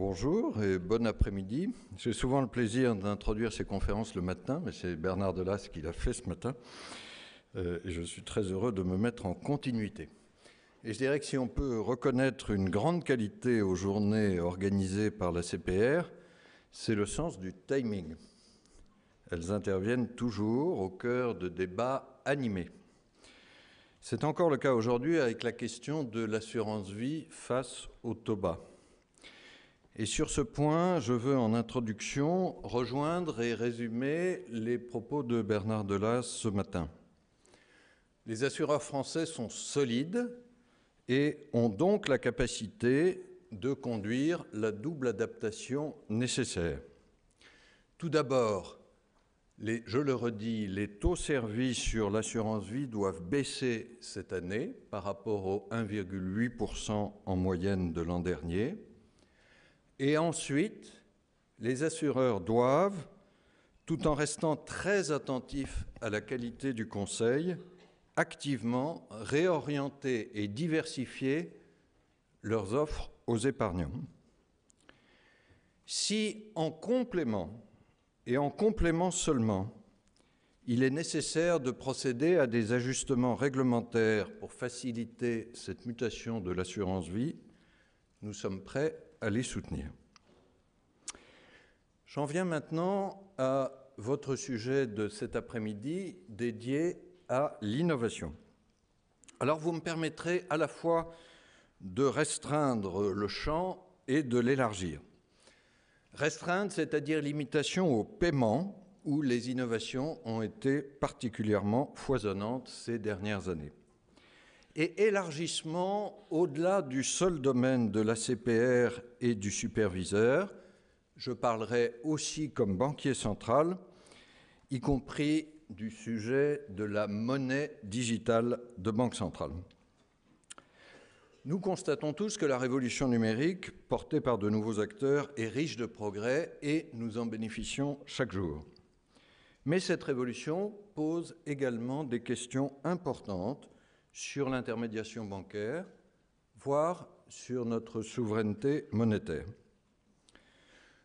Bonjour et bon après-midi. J'ai souvent le plaisir d'introduire ces conférences le matin, mais c'est Bernard Delas qui l'a fait ce matin. Euh, et je suis très heureux de me mettre en continuité. Et je dirais que si on peut reconnaître une grande qualité aux journées organisées par la CPR, c'est le sens du timing. Elles interviennent toujours au cœur de débats animés. C'est encore le cas aujourd'hui avec la question de l'assurance vie face au Toba. Et sur ce point, je veux en introduction rejoindre et résumer les propos de Bernard Delas ce matin. Les assureurs français sont solides et ont donc la capacité de conduire la double adaptation nécessaire. Tout d'abord, je le redis, les taux servis sur l'assurance vie doivent baisser cette année par rapport aux 1,8% en moyenne de l'an dernier. Et ensuite, les assureurs doivent, tout en restant très attentifs à la qualité du conseil, activement réorienter et diversifier leurs offres aux épargnants. Si en complément, et en complément seulement, il est nécessaire de procéder à des ajustements réglementaires pour faciliter cette mutation de l'assurance vie, nous sommes prêts à les soutenir. J'en viens maintenant à votre sujet de cet après-midi dédié à l'innovation. Alors vous me permettrez à la fois de restreindre le champ et de l'élargir. Restreindre, c'est-à-dire limitation au paiement, où les innovations ont été particulièrement foisonnantes ces dernières années et élargissement au-delà du seul domaine de la CPR et du superviseur. Je parlerai aussi comme banquier central, y compris du sujet de la monnaie digitale de Banque centrale. Nous constatons tous que la révolution numérique, portée par de nouveaux acteurs, est riche de progrès et nous en bénéficions chaque jour. Mais cette révolution pose également des questions importantes sur l'intermédiation bancaire, voire sur notre souveraineté monétaire.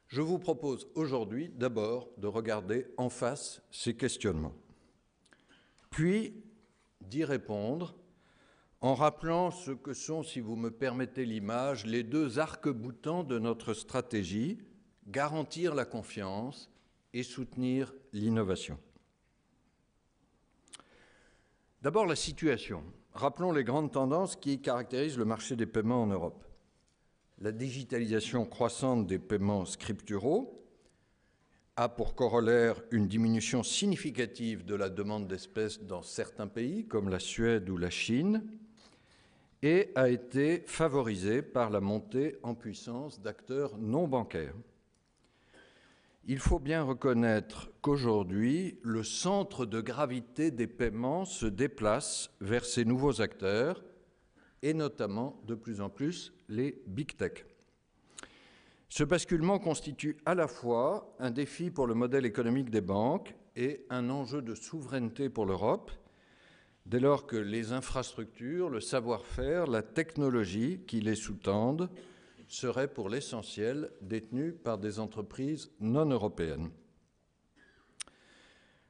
Je vous propose aujourd'hui d'abord de regarder en face ces questionnements, puis d'y répondre en rappelant ce que sont, si vous me permettez l'image, les deux arcs-boutants de notre stratégie, garantir la confiance et soutenir l'innovation. D'abord la situation. Rappelons les grandes tendances qui caractérisent le marché des paiements en Europe. La digitalisation croissante des paiements scripturaux a pour corollaire une diminution significative de la demande d'espèces dans certains pays comme la Suède ou la Chine et a été favorisée par la montée en puissance d'acteurs non bancaires. Il faut bien reconnaître qu'aujourd'hui, le centre de gravité des paiements se déplace vers ces nouveaux acteurs, et notamment de plus en plus les big tech. Ce basculement constitue à la fois un défi pour le modèle économique des banques et un enjeu de souveraineté pour l'Europe, dès lors que les infrastructures, le savoir-faire, la technologie qui les sous-tendent seraient pour l'essentiel détenus par des entreprises non européennes.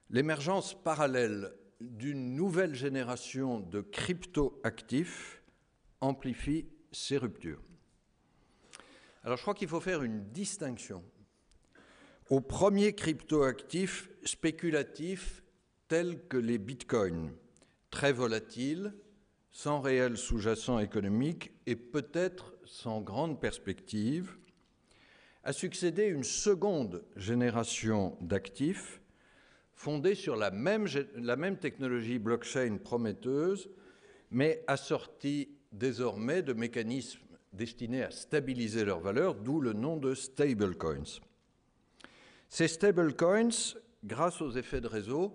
L'émergence parallèle d'une nouvelle génération de crypto-actifs amplifie ces ruptures. Alors je crois qu'il faut faire une distinction aux premiers crypto-actifs spéculatifs tels que les bitcoins, très volatiles, sans réel sous-jacent économique et peut-être sans grande perspective, a succédé une seconde génération d'actifs fondés sur la même, la même technologie blockchain prometteuse, mais assortie désormais de mécanismes destinés à stabiliser leur valeur, d'où le nom de stablecoins. Ces stablecoins, grâce aux effets de réseau,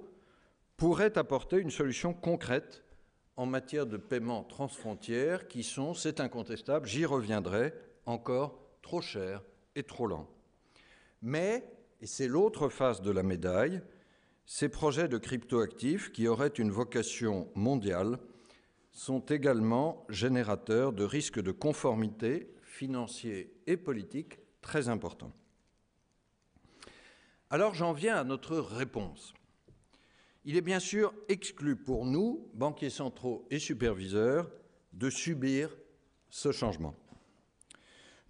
pourraient apporter une solution concrète en matière de paiements transfrontières qui sont, c'est incontestable, j'y reviendrai, encore trop chers et trop lents. Mais, et c'est l'autre face de la médaille, ces projets de cryptoactifs qui auraient une vocation mondiale sont également générateurs de risques de conformité financiers et politiques très importants. Alors j'en viens à notre réponse. Il est bien sûr exclu pour nous, banquiers centraux et superviseurs, de subir ce changement.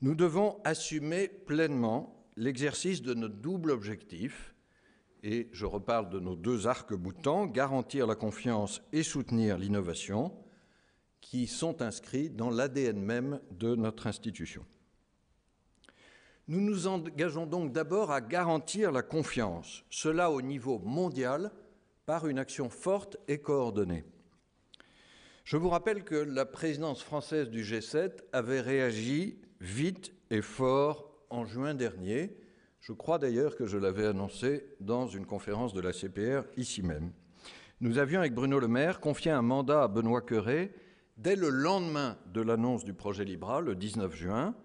Nous devons assumer pleinement l'exercice de notre double objectif, et je reparle de nos deux arcs-boutants, garantir la confiance et soutenir l'innovation, qui sont inscrits dans l'ADN même de notre institution. Nous nous engageons donc d'abord à garantir la confiance, cela au niveau mondial par une action forte et coordonnée. Je vous rappelle que la présidence française du G7 avait réagi vite et fort en juin dernier. Je crois d'ailleurs que je l'avais annoncé dans une conférence de la CPR ici même. Nous avions, avec Bruno Le Maire, confié un mandat à Benoît Queuret dès le lendemain de l'annonce du projet Libra, le 19 juin.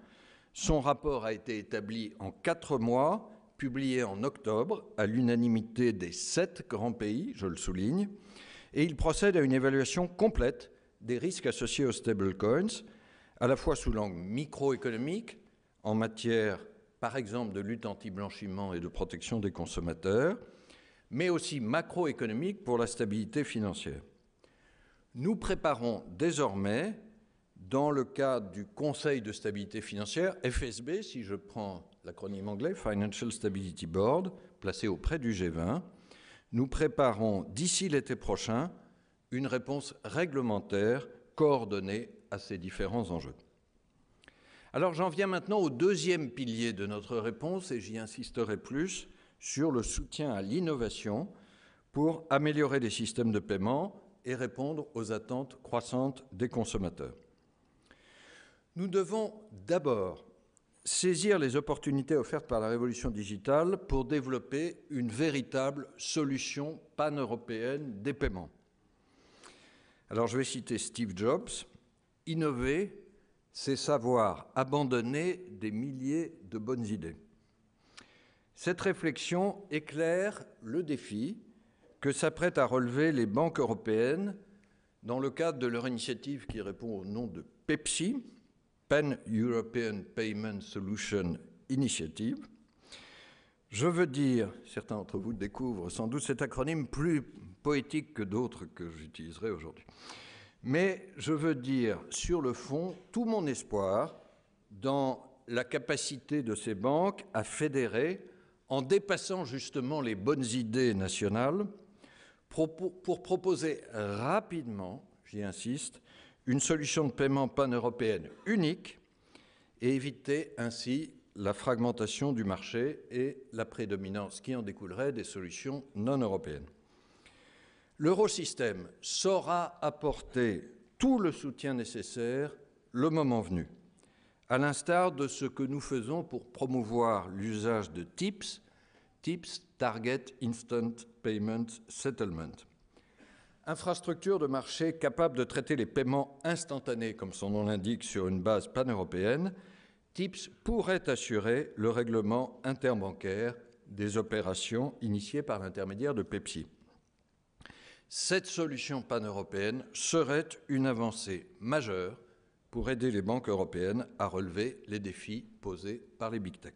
Son rapport a été établi en quatre mois publié en octobre à l'unanimité des sept grands pays, je le souligne, et il procède à une évaluation complète des risques associés aux stablecoins, à la fois sous l'angle microéconomique, en matière par exemple de lutte anti-blanchiment et de protection des consommateurs, mais aussi macroéconomique pour la stabilité financière. Nous préparons désormais, dans le cadre du Conseil de stabilité financière, FSB, si je prends l'acronyme anglais Financial Stability Board, placé auprès du G20, nous préparons d'ici l'été prochain une réponse réglementaire coordonnée à ces différents enjeux. Alors j'en viens maintenant au deuxième pilier de notre réponse, et j'y insisterai plus, sur le soutien à l'innovation pour améliorer les systèmes de paiement et répondre aux attentes croissantes des consommateurs. Nous devons d'abord saisir les opportunités offertes par la révolution digitale pour développer une véritable solution pan-européenne des paiements. Alors je vais citer Steve Jobs, Innover, c'est savoir abandonner des milliers de bonnes idées. Cette réflexion éclaire le défi que s'apprêtent à relever les banques européennes dans le cadre de leur initiative qui répond au nom de Pepsi, Pan-European Payment Solution Initiative. Je veux dire, certains d'entre vous découvrent sans doute cet acronyme plus poétique que d'autres que j'utiliserai aujourd'hui. Mais je veux dire, sur le fond, tout mon espoir dans la capacité de ces banques à fédérer, en dépassant justement les bonnes idées nationales, pour proposer rapidement, j'y insiste, une solution de paiement pan-européenne unique et éviter ainsi la fragmentation du marché et la prédominance qui en découlerait des solutions non européennes. L'eurosystème saura apporter tout le soutien nécessaire le moment venu, à l'instar de ce que nous faisons pour promouvoir l'usage de TIPS, TIPS Target Instant Payment Settlement Infrastructure de marché capable de traiter les paiements instantanés, comme son nom l'indique, sur une base pan-européenne, TIPS pourrait assurer le règlement interbancaire des opérations initiées par l'intermédiaire de Pepsi. Cette solution pan-européenne serait une avancée majeure pour aider les banques européennes à relever les défis posés par les big tech.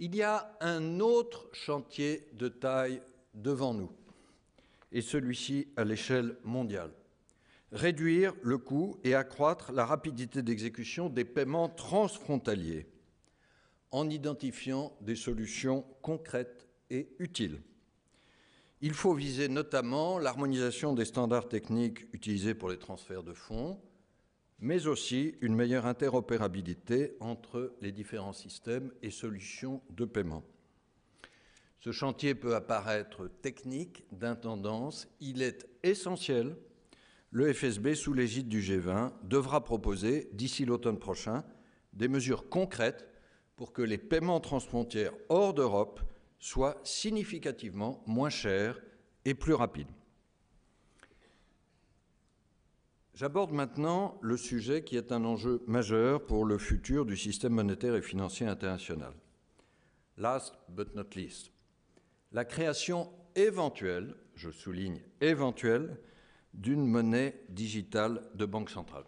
Il y a un autre chantier de taille devant nous et celui-ci à l'échelle mondiale. Réduire le coût et accroître la rapidité d'exécution des paiements transfrontaliers en identifiant des solutions concrètes et utiles. Il faut viser notamment l'harmonisation des standards techniques utilisés pour les transferts de fonds, mais aussi une meilleure interopérabilité entre les différents systèmes et solutions de paiement. Ce chantier peut apparaître technique, d'intendance, il est essentiel. Le FSB, sous l'égide du G20, devra proposer, d'ici l'automne prochain, des mesures concrètes pour que les paiements transfrontières hors d'Europe soient significativement moins chers et plus rapides. J'aborde maintenant le sujet qui est un enjeu majeur pour le futur du système monétaire et financier international. Last but not least, la création éventuelle, je souligne éventuelle, d'une monnaie digitale de banque centrale.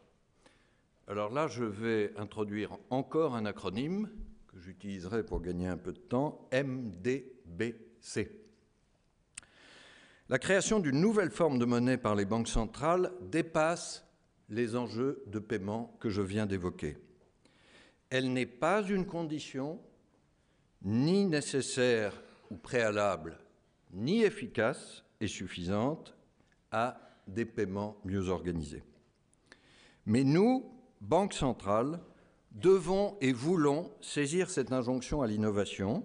Alors là, je vais introduire encore un acronyme que j'utiliserai pour gagner un peu de temps, MDBC. La création d'une nouvelle forme de monnaie par les banques centrales dépasse les enjeux de paiement que je viens d'évoquer. Elle n'est pas une condition ni nécessaire préalable ni efficace et suffisante à des paiements mieux organisés. Mais nous, Banque centrale, devons et voulons saisir cette injonction à l'innovation,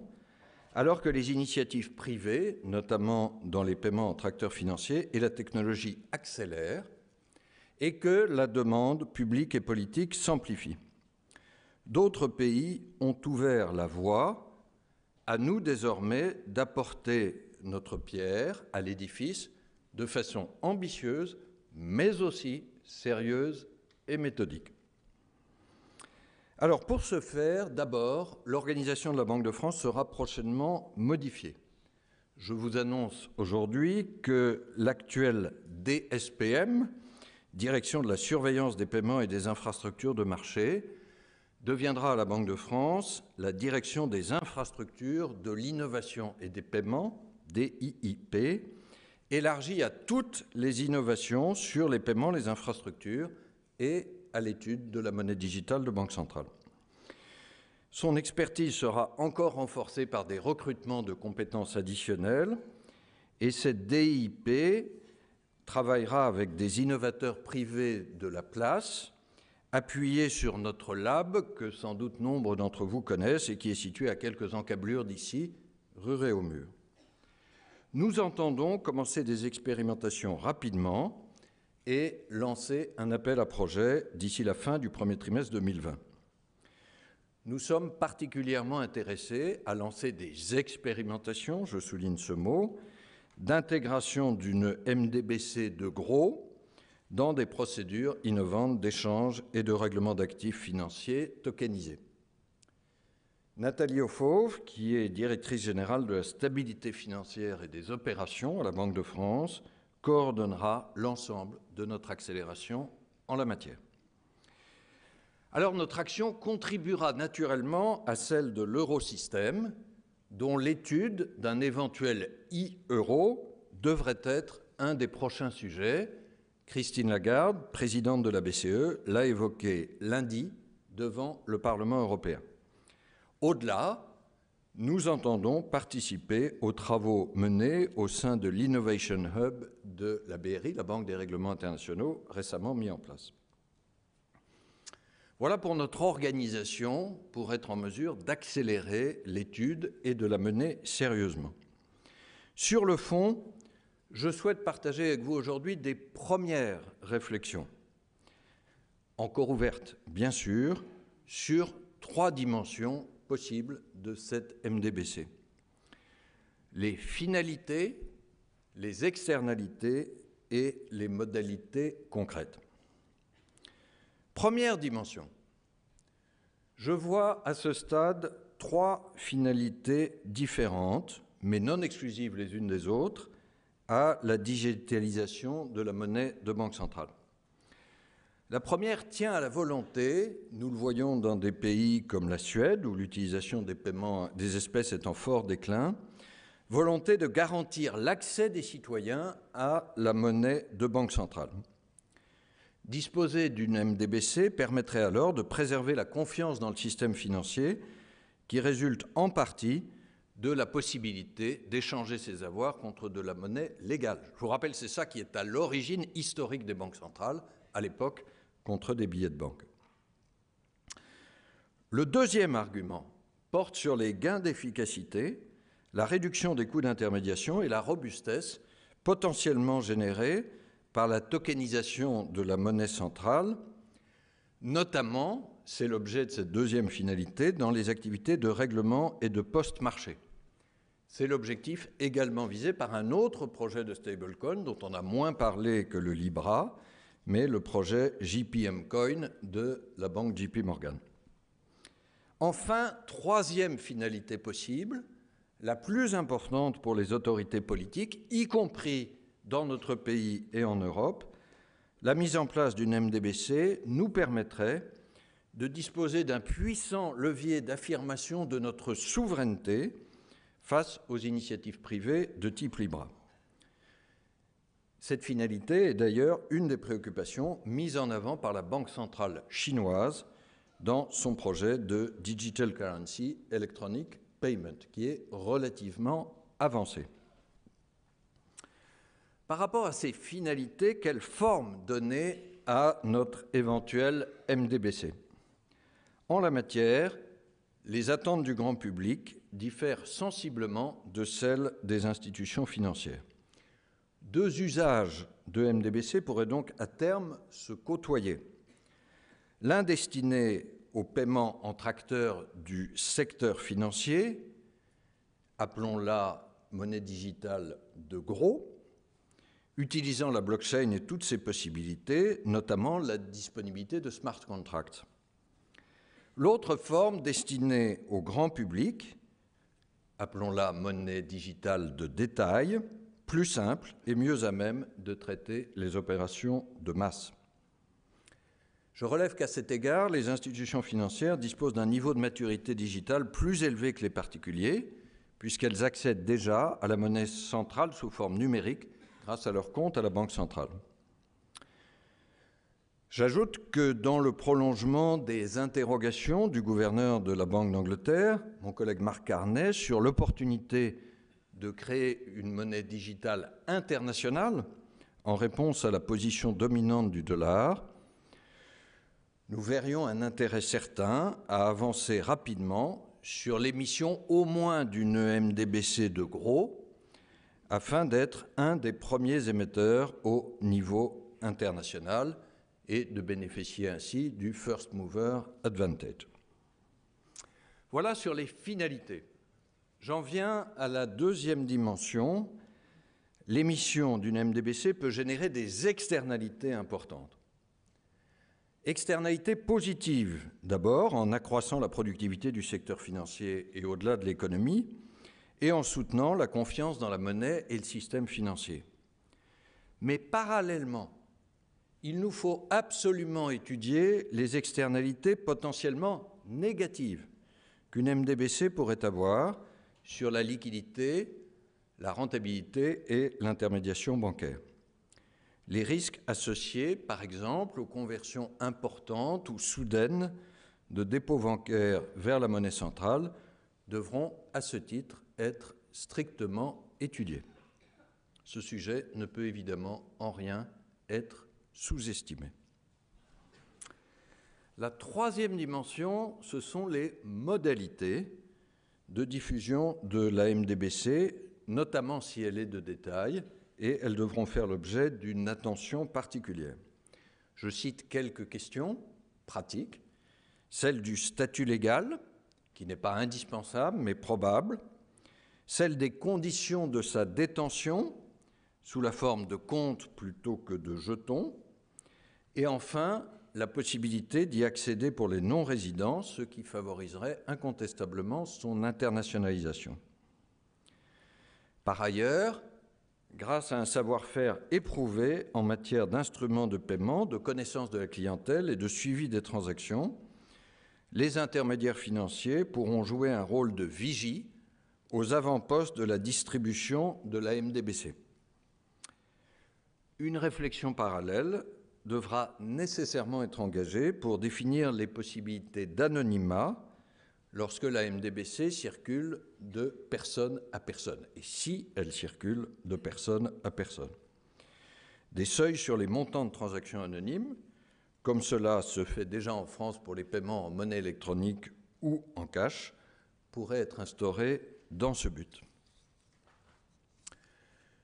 alors que les initiatives privées, notamment dans les paiements entre acteurs financiers et la technologie, accélèrent et que la demande publique et politique s'amplifie. D'autres pays ont ouvert la voie à nous désormais d'apporter notre pierre à l'édifice de façon ambitieuse, mais aussi sérieuse et méthodique. Alors pour ce faire, d'abord, l'organisation de la Banque de France sera prochainement modifiée. Je vous annonce aujourd'hui que l'actuelle DSPM, Direction de la surveillance des paiements et des infrastructures de marché, deviendra à la Banque de France la direction des infrastructures de l'innovation et des paiements, DIIP, élargie à toutes les innovations sur les paiements, les infrastructures et à l'étude de la monnaie digitale de Banque centrale. Son expertise sera encore renforcée par des recrutements de compétences additionnelles et cette DIP travaillera avec des innovateurs privés de la place, appuyé sur notre lab, que sans doute nombre d'entre vous connaissent et qui est situé à quelques encablures d'ici, ruré au mur. Nous entendons commencer des expérimentations rapidement et lancer un appel à projet d'ici la fin du premier trimestre 2020. Nous sommes particulièrement intéressés à lancer des expérimentations, je souligne ce mot, d'intégration d'une MDBC de gros, dans des procédures innovantes d'échange et de règlement d'actifs financiers tokenisés. Nathalie Offauve, qui est directrice générale de la stabilité financière et des opérations à la Banque de France, coordonnera l'ensemble de notre accélération en la matière. Alors notre action contribuera naturellement à celle de l'eurosystème, dont l'étude d'un éventuel i euro devrait être un des prochains sujets Christine Lagarde, présidente de la BCE, l'a évoqué lundi devant le Parlement européen. Au-delà, nous entendons participer aux travaux menés au sein de l'Innovation Hub de la BRI, la Banque des règlements internationaux, récemment mis en place. Voilà pour notre organisation pour être en mesure d'accélérer l'étude et de la mener sérieusement. Sur le fond, je souhaite partager avec vous aujourd'hui des premières réflexions, encore ouvertes bien sûr, sur trois dimensions possibles de cette MDBC. Les finalités, les externalités et les modalités concrètes. Première dimension, je vois à ce stade trois finalités différentes, mais non exclusives les unes des autres, à la digitalisation de la monnaie de banque centrale. La première tient à la volonté, nous le voyons dans des pays comme la Suède, où l'utilisation des paiements des espèces est en fort déclin, volonté de garantir l'accès des citoyens à la monnaie de banque centrale. Disposer d'une MDBC permettrait alors de préserver la confiance dans le système financier qui résulte en partie de la possibilité d'échanger ses avoirs contre de la monnaie légale. Je vous rappelle, c'est ça qui est à l'origine historique des banques centrales, à l'époque, contre des billets de banque. Le deuxième argument porte sur les gains d'efficacité, la réduction des coûts d'intermédiation et la robustesse potentiellement générée par la tokenisation de la monnaie centrale, notamment, c'est l'objet de cette deuxième finalité, dans les activités de règlement et de post-marché. C'est l'objectif également visé par un autre projet de stablecoin dont on a moins parlé que le Libra, mais le projet JPM Coin de la banque JP Morgan. Enfin, troisième finalité possible, la plus importante pour les autorités politiques, y compris dans notre pays et en Europe, la mise en place d'une MDBC nous permettrait de disposer d'un puissant levier d'affirmation de notre souveraineté face aux initiatives privées de type Libra. Cette finalité est d'ailleurs une des préoccupations mises en avant par la Banque centrale chinoise dans son projet de Digital Currency Electronic Payment, qui est relativement avancé. Par rapport à ces finalités, quelle forme donner à notre éventuel MDBC En la matière, les attentes du grand public diffère sensiblement de celle des institutions financières. Deux usages de MDBC pourraient donc à terme se côtoyer. L'un destiné au paiement entre acteurs du secteur financier, appelons-la monnaie digitale de gros, utilisant la blockchain et toutes ses possibilités, notamment la disponibilité de smart contracts. L'autre forme destinée au grand public, appelons-la monnaie digitale de détail, plus simple et mieux à même de traiter les opérations de masse. Je relève qu'à cet égard, les institutions financières disposent d'un niveau de maturité digitale plus élevé que les particuliers, puisqu'elles accèdent déjà à la monnaie centrale sous forme numérique grâce à leur compte à la Banque centrale. J'ajoute que dans le prolongement des interrogations du gouverneur de la Banque d'Angleterre, mon collègue Marc Carnet, sur l'opportunité de créer une monnaie digitale internationale en réponse à la position dominante du dollar, nous verrions un intérêt certain à avancer rapidement sur l'émission au moins d'une e MDBC de gros afin d'être un des premiers émetteurs au niveau international et de bénéficier ainsi du First Mover Advantage. Voilà sur les finalités. J'en viens à la deuxième dimension. L'émission d'une MDBC peut générer des externalités importantes. Externalités positives, d'abord, en accroissant la productivité du secteur financier et au-delà de l'économie, et en soutenant la confiance dans la monnaie et le système financier. Mais parallèlement, il nous faut absolument étudier les externalités potentiellement négatives qu'une MDBC pourrait avoir sur la liquidité, la rentabilité et l'intermédiation bancaire. Les risques associés, par exemple, aux conversions importantes ou soudaines de dépôts bancaires vers la monnaie centrale devront, à ce titre, être strictement étudiés. Ce sujet ne peut évidemment en rien être sous estimés La troisième dimension, ce sont les modalités de diffusion de la MDBC, notamment si elle est de détail, et elles devront faire l'objet d'une attention particulière. Je cite quelques questions pratiques, celle du statut légal, qui n'est pas indispensable, mais probable, celle des conditions de sa détention, sous la forme de comptes plutôt que de jetons, et enfin, la possibilité d'y accéder pour les non-résidents, ce qui favoriserait incontestablement son internationalisation. Par ailleurs, grâce à un savoir-faire éprouvé en matière d'instruments de paiement, de connaissance de la clientèle et de suivi des transactions, les intermédiaires financiers pourront jouer un rôle de vigie aux avant-postes de la distribution de la MDBC. Une réflexion parallèle devra nécessairement être engagé pour définir les possibilités d'anonymat lorsque la MDBC circule de personne à personne, et si elle circule de personne à personne. Des seuils sur les montants de transactions anonymes, comme cela se fait déjà en France pour les paiements en monnaie électronique ou en cash, pourraient être instaurés dans ce but.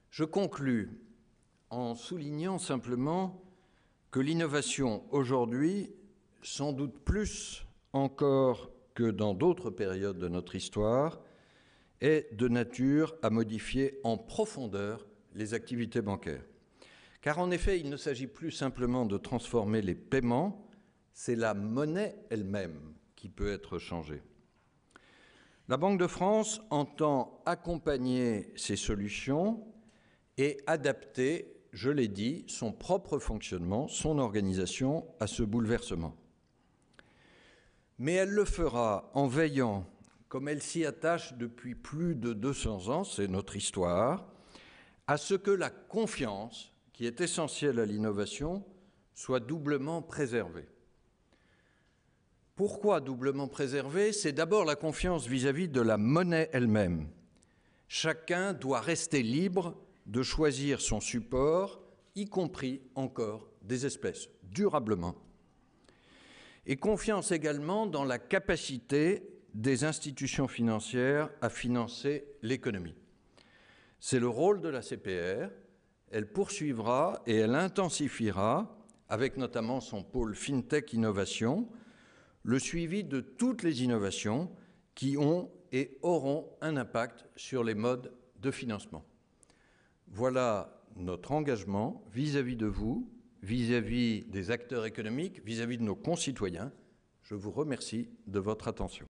Je conclus en soulignant simplement que l'innovation aujourd'hui, sans doute plus encore que dans d'autres périodes de notre histoire, est de nature à modifier en profondeur les activités bancaires. Car en effet, il ne s'agit plus simplement de transformer les paiements, c'est la monnaie elle-même qui peut être changée. La Banque de France entend accompagner ces solutions et adapter je l'ai dit, son propre fonctionnement, son organisation à ce bouleversement. Mais elle le fera en veillant, comme elle s'y attache depuis plus de 200 ans, c'est notre histoire, à ce que la confiance, qui est essentielle à l'innovation, soit doublement préservée. Pourquoi doublement préservée C'est d'abord la confiance vis-à-vis -vis de la monnaie elle-même. Chacun doit rester libre de choisir son support, y compris encore des espèces, durablement. Et confiance également dans la capacité des institutions financières à financer l'économie. C'est le rôle de la CPR. Elle poursuivra et elle intensifiera, avec notamment son pôle FinTech Innovation, le suivi de toutes les innovations qui ont et auront un impact sur les modes de financement voilà notre engagement vis-à-vis de vous, vis à -vis des acteurs économiques, vis à -vis de nos concitoyens. Je vous remercie de votre attention.